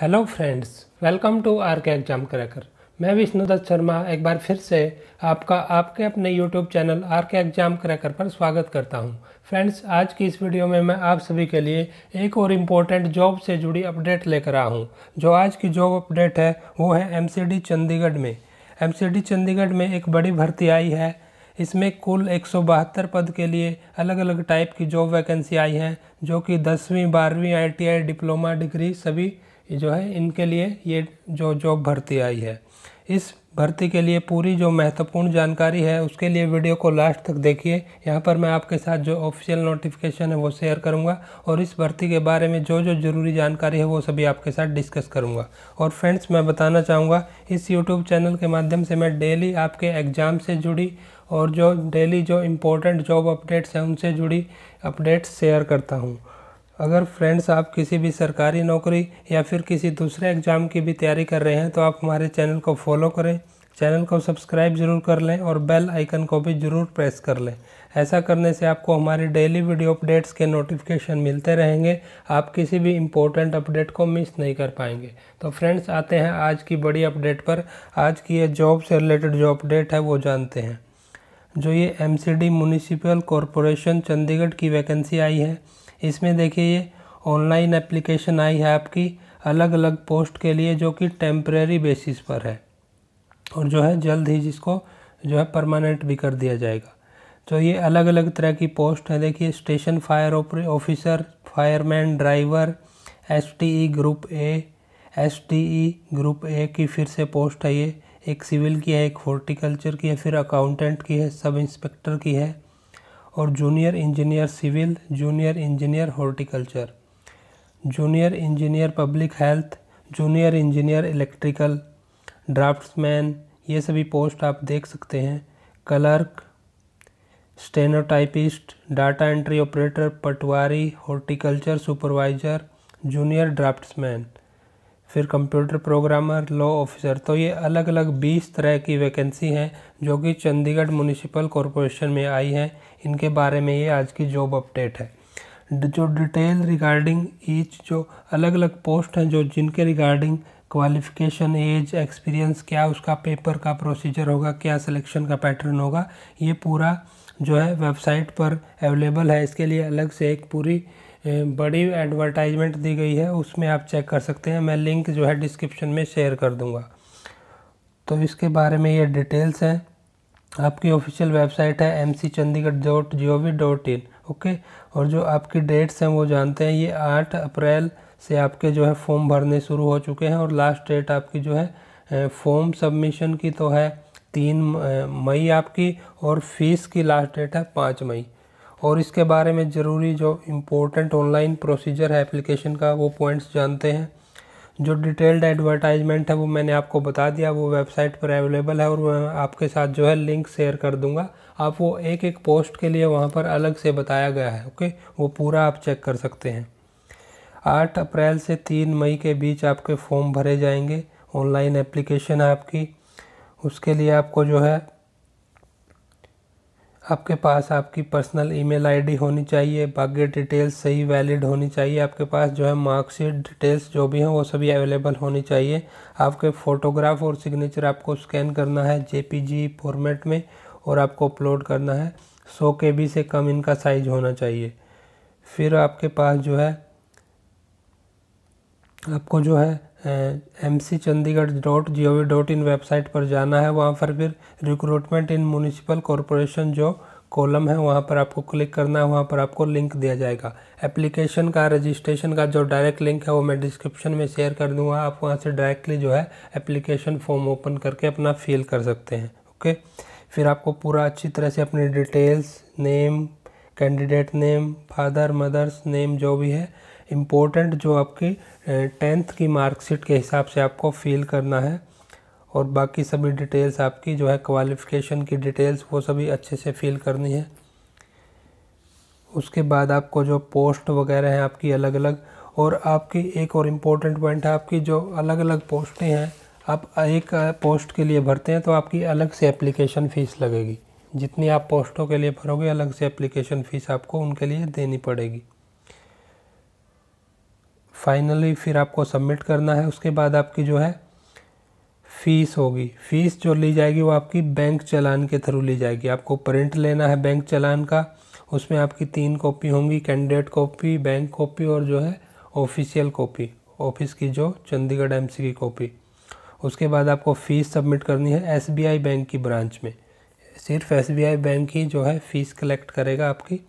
hello friends welcome to R K exam cracker मैं विष्णुदत्त शर्मा एक बार फिर से आपका आपके अपने YouTube channel R K exam cracker पर स्वागत करता हूं फ्रेंड्स आज की इस वीडियो में मैं आप सभी के लिए एक और इम्पोर्टेंट जॉब से जुड़ी अपडेट लेकर आया हूं जो आज की जॉब अपडेट है वो है एम चंडीगढ़ में एम चंडीगढ़ में एक बड़ी भर्ती आई है इसमें कुल एक पद के लिए अलग अलग टाइप की जॉब वैकेंसी आई हैं जो कि दसवीं बारहवीं आई डिप्लोमा डिग्री सभी जो है इनके लिए ये जो जॉब भर्ती आई है इस भर्ती के लिए पूरी जो महत्वपूर्ण जानकारी है उसके लिए वीडियो को लास्ट तक देखिए यहाँ पर मैं आपके साथ जो ऑफिशियल नोटिफिकेशन है वो शेयर करूँगा और इस भर्ती के बारे में जो जो ज़रूरी जानकारी है वो सभी आपके साथ डिस्कस करूँगा और फ्रेंड्स मैं बताना चाहूँगा इस यूट्यूब चैनल के माध्यम से मैं डेली आपके एग्ज़ाम से जुड़ी और जो डेली जो इम्पोर्टेंट जॉब अपडेट्स हैं उनसे जुड़ी अपडेट्स शेयर करता हूँ अगर फ्रेंड्स आप किसी भी सरकारी नौकरी या फिर किसी दूसरे एग्ज़ाम की भी तैयारी कर रहे हैं तो आप हमारे चैनल को फॉलो करें चैनल को सब्सक्राइब जरूर कर लें और बेल आइकन को भी ज़रूर प्रेस कर लें ऐसा करने से आपको हमारे डेली वीडियो अपडेट्स के नोटिफिकेशन मिलते रहेंगे आप किसी भी इम्पोर्टेंट अपडेट को मिस नहीं कर पाएंगे तो फ्रेंड्स आते हैं आज की बड़ी अपडेट पर आज की ये जॉब से रिलेटेड जो अपडेट है वो जानते हैं जो ये M C D municipal corporation Chandigarh की वैकेंसी आई है इसमें देखिए ये ऑनलाइन एप्लीकेशन आई है आपकी अलग अलग पोस्ट के लिए जो कि टेम्प्रेरी बेसिस पर है और जो है जल्द ही जिसको जो है परमानेंट भी कर दिया जाएगा तो ये अलग अलग तरह की पोस्ट है देखिए station fire officer fireman driver as group A as group A की फिर से पोस्ट है ये एक सिविल की है एक हॉर्टिकल्चर की है फिर अकाउंटेंट की है सब इंस्पेक्टर की है और junior engineer civil junior engineer horticulture junior engineer public health junior engineer electrical draftsman ये सभी पोस्ट आप देख सकते हैं clerk stenotypist data entry operator patwari horticulture supervisor junior draftsman फिर कंप्यूटर प्रोग्रामर लॉ ऑफिसर तो ये अलग अलग बीस तरह की वैकेंसी हैं जो कि चंडीगढ़ म्यूनिसिपल कॉरपोरेशन में आई हैं इनके बारे में ये आज की जॉब अपडेट है जो डिटेल रिगार्डिंग ईच जो अलग अलग पोस्ट हैं जो जिनके रिगार्डिंग क्वालिफिकेशन एज एक्सपीरियंस क्या उसका पेपर का प्रोसीजर होगा क्या सिलेक्शन का पैटर्न होगा ये पूरा जो है वेबसाइट पर अवेलेबल है इसके लिए अलग से एक पूरी बड़ी एडवर्टाइजमेंट दी गई है उसमें आप चेक कर सकते हैं मैं लिंक जो है डिस्क्रिप्शन में शेयर कर दूँगा तो इसके बारे में ये डिटेल्स हैं आपकी ऑफिशियल वेबसाइट है M C Chandigarh dot G O V dot in okay और जो आपकी डेट्स हैं वो जानते हैं ये आठ अप्रैल से आपके जो है फॉर्म भरने शुरू हो चुके हैं और लास्ट डेट आपकी जो है फॉर्म सबमिशन की तो है तीन मई आपकी और फीस की लास्ट डेट है पाँच मई और इसके बारे में ज़रूरी जो इम्पोर्टेंट ऑनलाइन प्रोसीजर है एप्लीकेशन का वो पॉइंट्स जानते हैं जो डिटेल्ड एडवर्टाइजमेंट है वो मैंने आपको बता दिया वो वेबसाइट पर अवेलेबल है और मैं आपके साथ जो है लिंक शेयर कर दूंगा आप वो एक एक पोस्ट के लिए वहाँ पर अलग से बताया गया है ओके वो पूरा आप चेक कर सकते हैं आठ अप्रैल से तीन मई के बीच आपके फॉर्म भरे जाएंगे ऑनलाइन एप्लीकेशन है आपकी उसके लिए आपको जो है आपके पास आपकी पर्सनल ईमेल आईडी होनी चाहिए बाकी डिटेल्स सही वैलिड होनी चाहिए आपके पास जो है मार्कशीट डिटेल्स जो भी हैं वो सभी अवेलेबल होनी चाहिए आपके फ़ोटोग्राफ और सिग्नेचर आपको स्कैन करना है जे फॉर्मेट में और आपको अपलोड करना है सौ के बी से कम इनका साइज होना चाहिए फिर आपके पास जो है आपको जो है M C Chandigarh dot G O V dot in website पर जाना है वहाँ पर फिर रिक्रूटमेंट इन म्यूनिसिपल कॉरपोरेशन जो कॉलम है वहाँ पर आपको क्लिक करना है वहाँ पर आपको लिंक दिया जाएगा एप्लीकेशन का रजिस्ट्रेशन का जो डायरेक्ट लिंक है वो मैं डिस्क्रिप्शन में शेयर कर दूँगा आप वहाँ से डायरेक्टली जो है एप्लीकेशन फॉर्म ओपन करके अपना फिल कर सकते हैं ओके फिर आपको पूरा अच्छी तरह से अपनी details name candidate name father mother's name जो भी है इम्पोर्टेंट जो आपकी टेंथ की मार्कशीट के हिसाब से आपको फिल करना है और बाकी सभी डिटेल्स आपकी जो है क्वालिफ़िकेशन की डिटेल्स वो सभी अच्छे से फिल करनी है उसके बाद आपको जो पोस्ट वगैरह हैं आपकी अलग अलग और आपकी एक और इम्पोर्टेंट पॉइंट है आपकी जो अलग अलग पोस्टें हैं आप एक पोस्ट के लिए भरते हैं तो आपकी अलग से एप्लीकेशन फ़ीस लगेगी जितनी आप पोस्टों के लिए भरोगे अलग से एप्लीकेशन फ़ीस आपको उनके लिए देनी पड़ेगी फाइनली फिर आपको सबमिट करना है उसके बाद आपकी जो है फ़ीस होगी फ़ीस जो ली जाएगी वो आपकी बैंक चलान के थ्रू ली जाएगी आपको प्रिंट लेना है बैंक चलान का उसमें आपकी तीन कॉपी होंगी कैंडिडेट कॉपी बैंक कॉपी और जो है ऑफिशियल कॉपी ऑफिस की जो चंडीगढ़ एम की कॉपी उसके बाद आपको फ़ीस सबमिट करनी है एस बैंक की ब्रांच में सिर्फ एस बैंक ही जो है फ़ीस कलेक्ट करेगा आपकी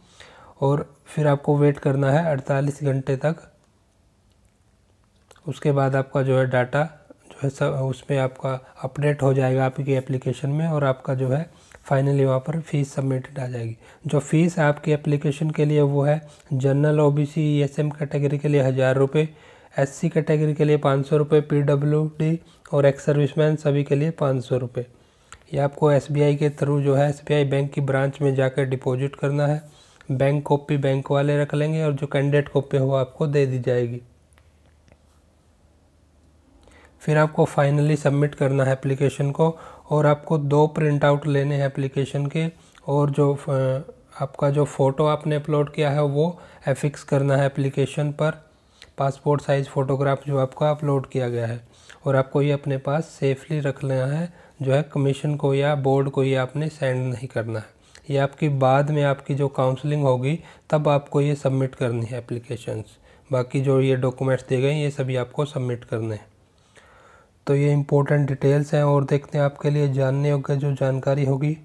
और फिर आपको वेट करना है अड़तालीस घंटे तक उसके बाद आपका जो है डाटा जो है सब उसमें आपका अपडेट हो जाएगा आपकी एप्लीकेशन में और आपका जो है फाइनली वहाँ पर फ़ीस सबमिटेड आ जाएगी जो फ़ीस आपकी एप्लीकेशन के लिए वो है general O B C S M category के लिए हज़ार रुपये एस सी कैटेगरी के लिए पाँच सौ रुपये पी डब्ल्यू डी और एक्स सर्विसमैन सभी के लिए पाँच सौ रुपये ये आपको एस बी आई के थ्रू जो है एस बी आई बैंक की ब्रांच में जाकर डिपॉजिट करना है बैंक कॉपी बैंक वाले रख लेंगे और जो कैंडिडेट कॉपी हो आपको दे दी जाएगी फिर आपको फाइनली सबमिट करना है एप्लीकेशन को और आपको दो प्रिंट आउट लेने हैं एप्लीकेशन के और जो आपका जो फ़ोटो आपने अपलोड किया है वो एफिक्स करना है एप्लीकेशन पर पासपोर्ट साइज़ फ़ोटोग्राफ जो आपका अपलोड किया गया है और आपको ये अपने पास सेफली रख लेना है जो है कमीशन को या बोर्ड को ये आपने सेंड नहीं करना है ये आपकी बाद में आपकी जो काउंसलिंग होगी तब आपको ये सबमिट करनी है एप्लीकेशंस बाकी जो ये डॉक्यूमेंट्स दिए गए ये सभी आपको सबमिट करने हैं तो ये इम्पोर्टेंट डिटेल्स हैं और देखते हैं आपके लिए जानने योग्य जो जानकारी होगी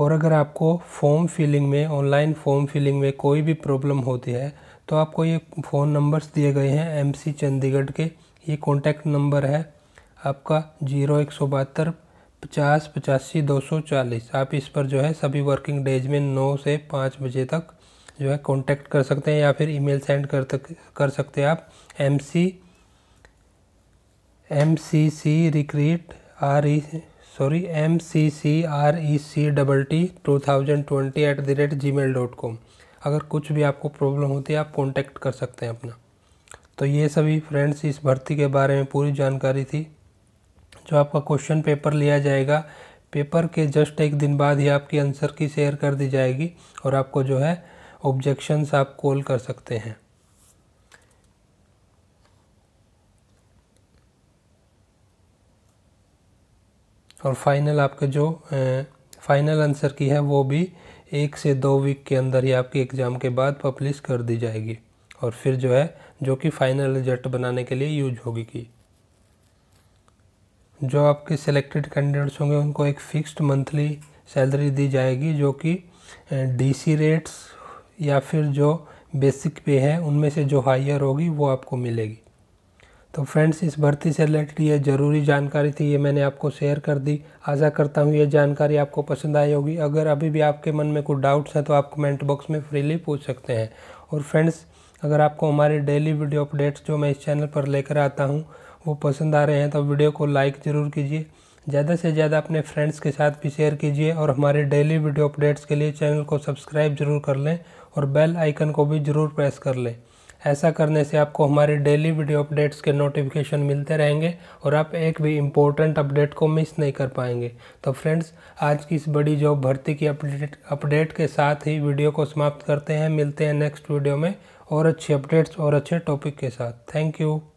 और अगर आपको फॉर्म फिलिंग में ऑनलाइन फॉर्म फिलिंग में कोई भी प्रॉब्लम होती है तो आपको ये फ़ोन नंबर्स दिए गए हैं एमसी चंडीगढ़ के ये कॉन्टैक्ट नंबर है आपका जीरो एक सौ बहत्तर पचास पचासी दो सौ चालीस आप इस पर जो है सभी वर्किंग डेज में नौ से पाँच बजे तक जो है कांटेक्ट कर सकते हैं या फिर ईमेल सेंड कर तक कर सकते हैं आप M C M C C recruit R E sorry M C C R E C double T two thousand twenty eight the rate Gmail dot com अगर कुछ भी आपको प्रॉब्लम होती है आप कॉन्टैक्ट कर सकते हैं अपना तो ये सभी फ्रेंड्स इस भर्ती के बारे में पूरी जानकारी थी जो आपका क्वेश्चन पेपर लिया जाएगा पेपर के जस्ट एक दिन बाद ही आपकी आंसर की शेयर कर दी जाएगी और आपको जो है ऑब्जेक्शंस आप कॉल कर सकते हैं और फाइनल आपका जो फाइनल आंसर की है वो भी एक से दो वीक के अंदर ही आपके एग्ज़ाम के बाद पब्लिश कर दी जाएगी और फिर जो है जो कि फ़ाइनल रिजल्ट बनाने के लिए यूज होगी की जो आपके सिलेक्टेड कैंडिडेट्स होंगे उनको एक फ़िक्स्ड मंथली सैलरी दी जाएगी जो कि डीसी रेट्स या फिर जो बेसिक पे है उनमें से जो हायर होगी वो आपको मिलेगी तो फ्रेंड्स इस भर्ती से रिलेटेड ये ज़रूरी जानकारी थी ये मैंने आपको शेयर कर दी आशा करता हूँ ये जानकारी आपको पसंद आई होगी अगर अभी भी आपके मन में कुछ डाउट्स हैं तो आप कमेंट बॉक्स में फ्रीली पूछ सकते हैं और फ्रेंड्स अगर आपको हमारे डेली वीडियो अपडेट्स जो मैं इस चैनल पर लेकर आता हूँ वो पसंद आ रहे हैं तो वीडियो को लाइक ज़रूर कीजिए ज़्यादा से ज़्यादा अपने फ्रेंड्स के साथ भी शेयर कीजिए और हमारे डेली वीडियो अपडेट्स के लिए चैनल को सब्सक्राइब जरूर कर लें और बेल आइकन को भी ज़रूर प्रेस कर लें ऐसा करने से आपको हमारे डेली वीडियो अपडेट्स के नोटिफिकेशन मिलते रहेंगे और आप एक भी इम्पोर्टेंट अपडेट को मिस नहीं कर पाएंगे तो फ्रेंड्स आज की इस बड़ी जॉब भर्ती की अपडेट अपडेट के साथ ही वीडियो को समाप्त करते हैं मिलते हैं नेक्स्ट वीडियो में और अच्छे अपडेट्स और अच्छे टॉपिक के साथ थैंक यू